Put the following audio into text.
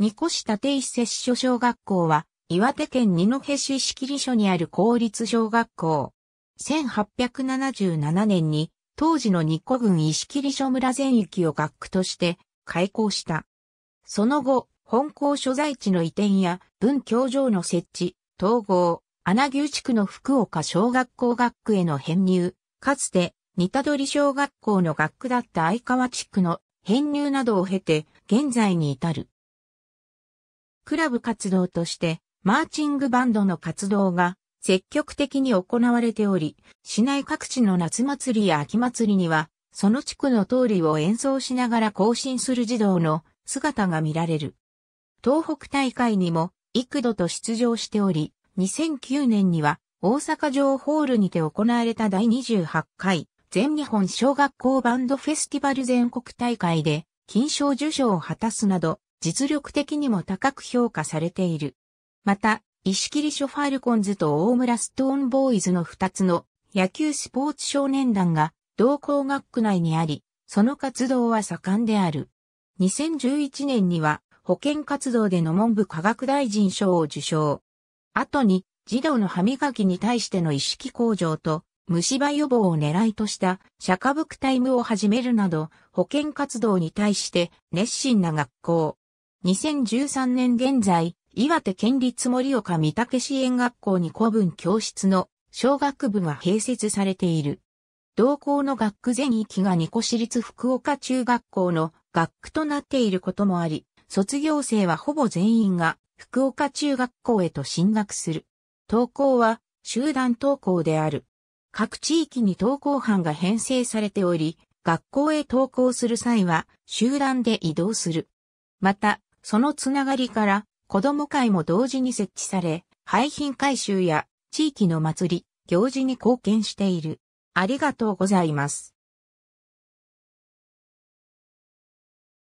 二越立石接所小学校は、岩手県二戸市石切所にある公立小学校。1877年に、当時の二戸郡石切所村全域を学区として開校した。その後、本校所在地の移転や文教場の設置、統合、穴牛地区の福岡小学校学区への編入、かつて、似たどり小学校の学区だった相川地区の編入などを経て、現在に至る。クラブ活動として、マーチングバンドの活動が積極的に行われており、市内各地の夏祭りや秋祭りには、その地区の通りを演奏しながら行進する児童の姿が見られる。東北大会にも幾度と出場しており、2009年には大阪城ホールにて行われた第28回全日本小学校バンドフェスティバル全国大会で金賞受賞を果たすなど実力的にも高く評価されている。また、石切ショファルコンズと大村ストーンボーイズの2つの野球スポーツ少年団が同校学区内にあり、その活動は盛んである。2011年には保健活動での文部科学大臣賞を受賞。後に児童の歯磨きに対しての意識向上と虫歯予防を狙いとした釈迦ブタイムを始めるなど保健活動に対して熱心な学校、2013年現在、岩手県立森岡三嶽支援学校に古文教室の小学部が併設されている。同校の学区全域が二個市立福岡中学校の学区となっていることもあり、卒業生はほぼ全員が福岡中学校へと進学する。登校は集団登校である。各地域に登校班が編成されており、学校へ登校する際は集団で移動する。また、そのつながりから、子供会も同時に設置され、廃品回収や地域の祭り、行事に貢献している。ありがとうございます。